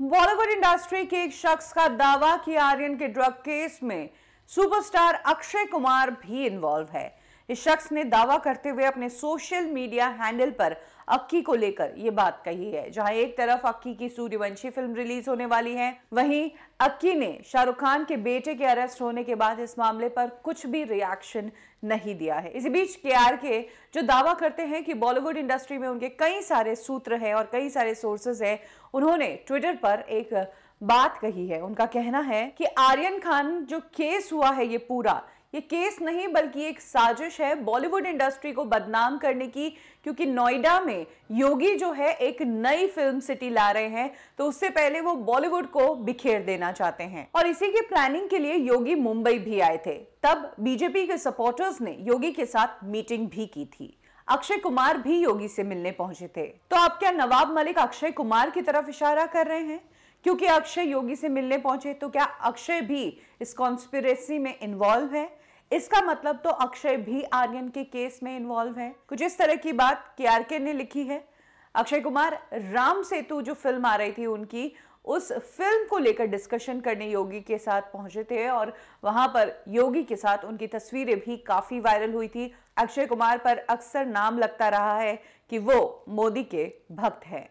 Bollywood industry के एक शख्स का दावा कि आर्यन के ड्रग केस में सुपरस्टार अक्षय कुमार भी इन्वॉल्व है इस शख्स ने दावा करते हुए अपने सोशल मीडिया हैंडल पर अक्की को लेकर ये बात कही है जहां एक तरफ अक्की की सूर्यवंशी फिल्म रिलीज होने वाली है वहीं अक्की ने शाहरुख खान के बेटे के अरेस्ट होने के बाद इस मामले पर कुछ भी रिएक्शन नहीं दिया है इसी बीच के आर के जो दावा करते हैं कि बॉलीवुड इंडस्ट्री में उनके कई सारे सूत्र हैं और कई सारे सोर्सेज हैं उन्होंने ट्विटर पर एक बात कही है उनका कहना है कि आर्यन खान जो केस हुआ है ये पूरा ये केस नहीं बल्कि एक साजिश है बॉलीवुड इंडस्ट्री को बदनाम करने की क्योंकि नोएडा में योगी जो है एक नई फिल्म सिटी ला रहे हैं तो उससे पहले वो बॉलीवुड को बिखेर देना चाहते हैं और इसी की प्लानिंग के लिए योगी मुंबई भी आए थे तब बीजेपी के सपोर्टर्स ने योगी के साथ मीटिंग भी की थी अक्षय कुमार भी योगी से मिलने पहुंचे थे तो आप क्या नवाब मलिक अक्षय कुमार की तरफ इशारा कर रहे हैं क्योंकि अक्षय योगी से मिलने पहुंचे तो क्या अक्षय भी इस कॉन्स्पिरेसी में इन्वॉल्व है इसका मतलब तो अक्षय भी आर्यन के केस में इन्वॉल्व है कुछ इस तरह की बात के ने लिखी है अक्षय कुमार राम सेतु जो फिल्म आ रही थी उनकी उस फिल्म को लेकर डिस्कशन करने योगी के साथ पहुंचे थे और वहां पर योगी के साथ उनकी तस्वीरें भी काफी वायरल हुई थी अक्षय कुमार पर अक्सर नाम लगता रहा है कि वो मोदी के भक्त हैं